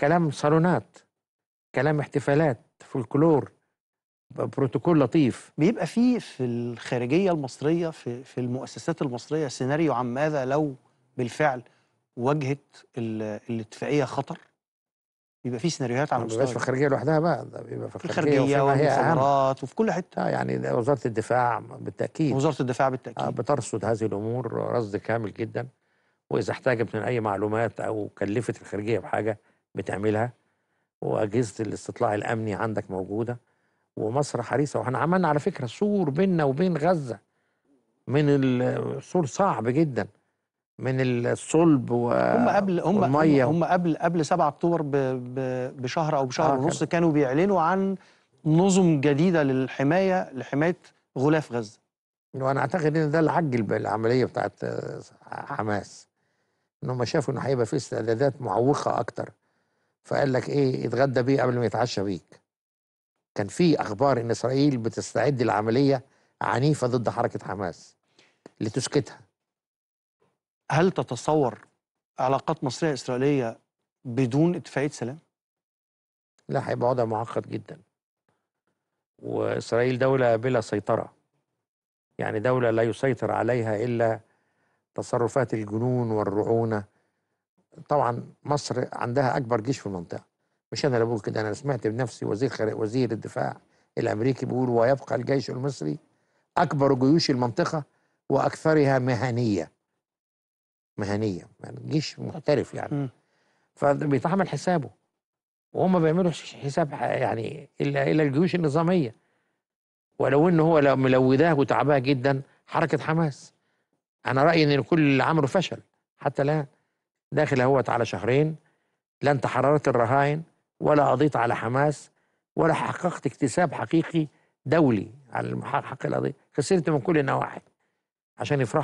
كلام صالونات كلام احتفالات فولكلور بروتوكول لطيف بيبقى في في الخارجيه المصريه في في المؤسسات المصريه سيناريو عن ماذا لو بالفعل واجهت الاتفاقيه خطر بيبقى في سيناريوهات على مستوى في الخارجيه لوحدها بقى ده بيبقى في الخارجيه والمخابرات وفي كل حته آه يعني وزاره الدفاع بالتاكيد وزاره الدفاع بالتاكيد آه بترصد هذه الامور رصد كامل جدا واذا احتاجت من اي معلومات او كلفت الخارجيه بحاجه بتعملها واجهزه الاستطلاع الامني عندك موجوده ومصر حريصه واحنا عملنا على فكره سور بيننا وبين غزه من السور صعب جدا من الصلب و... هم قبل هم والمية هم قبل قبل 7 اكتوبر بشهر او بشهر آه ونص كانوا بيعلنوا عن نظم جديده للحمايه لحمايه غلاف غزه وانا اعتقد ان ده اللي عجل العمليه بتاعت حماس ان هم شافوا ان هيبقى في استعدادات معوقه اكتر فقال لك ايه اتغدى بيه قبل ما يتعشى بيك كان في اخبار ان اسرائيل بتستعد لعمليه عنيفه ضد حركه حماس لتسكتها هل تتصور علاقات مصريه اسرائيليه بدون اتفاقيه سلام لا هيبقى وضع معقد جدا واسرائيل دوله بلا سيطره يعني دوله لا يسيطر عليها الا تصرفات الجنون والرعونه طبعا مصر عندها اكبر جيش في المنطقه مش انا اللي بقول كده انا سمعت بنفسي وزير وزير الدفاع الامريكي بيقول ويبقى الجيش المصري اكبر جيوش المنطقه واكثرها مهنيه مهنيه يعني جيش محترف يعني فبيتعمل حسابه وهم بيعملوا حساب يعني الا الى الجيوش النظاميه ولو ان هو لو ملوداه وتعباه جدا حركه حماس انا رايي ان كل اللي عمله فشل حتى الان داخل اهوت على شهرين لا انت حررت الرهائن ولا قضيت على حماس ولا حققت اكتساب حقيقي دولي على حق القضيه خسرت من كل النواحي عشان يفرحوا